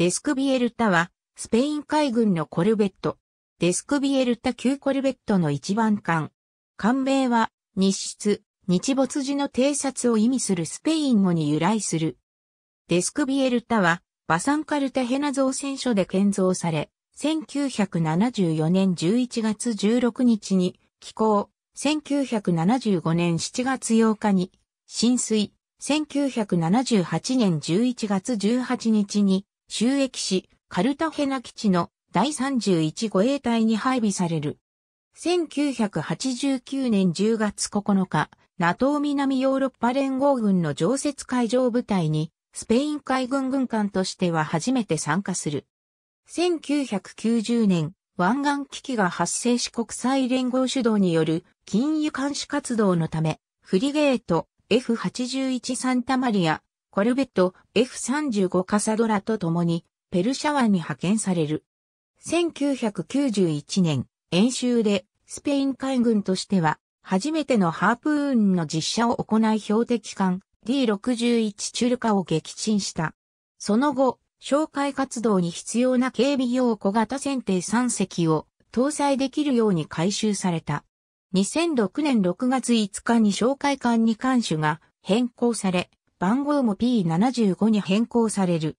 デスクビエルタは、スペイン海軍のコルベット。デスクビエルタ級コルベットの一番艦。艦名は、日出、日没時の偵察を意味するスペイン語に由来する。デスクビエルタは、バサンカルタヘナ造船所で建造され、1974年11月16日に寄港、1975年7月8日に浸水、1978年11月18日に収益し、カルタヘナ基地の第31護衛隊に配備される。1989年10月9日、NATO 南ヨーロッパ連合軍の常設海上部隊に、スペイン海軍軍艦としては初めて参加する。1990年、湾岸危機が発生し国際連合主導による金融監視活動のため、フリゲート F81 サンタマリアコルベット F35 カサドラと共にペルシャ湾に派遣される。1991年、演習でスペイン海軍としては初めてのハープーンの実射を行い標的艦 D61 チュルカを撃沈した。その後、哨戒活動に必要な警備用小型船艇3隻を搭載できるように改修された。2006年6月5日に哨戒艦に艦首が変更され、番号も P75 に変更される。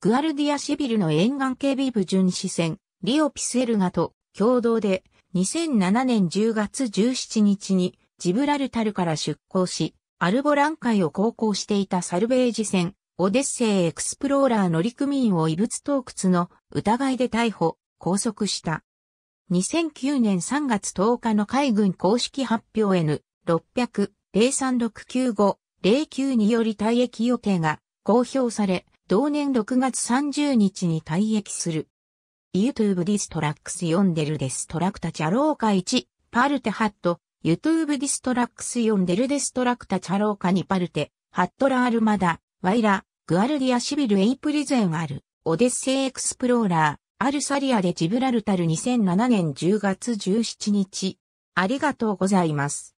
グアルディアシビルの沿岸警備部巡視船、リオピスエルガと共同で2007年10月17日にジブラルタルから出港し、アルボラン海を航行していたサルベージ船、オデッセイエクスプローラー乗組員を異物洞窟の疑いで逮捕、拘束した。2009年3月10日の海軍公式発表 N600-03695 霊柩により退役予定が公表され、同年6月30日に退役する。YouTube ディストラックスんデルデストラクタチャローカ1、パルテハット、YouTube ディストラックスんデルデストラクタチャローカ2パルテ、ハットラールマダ、ワイラ、グアルディアシビルエイプリゼンアル、オデッセイエクスプローラー、アルサリアでジブラルタル2007年10月17日。ありがとうございます。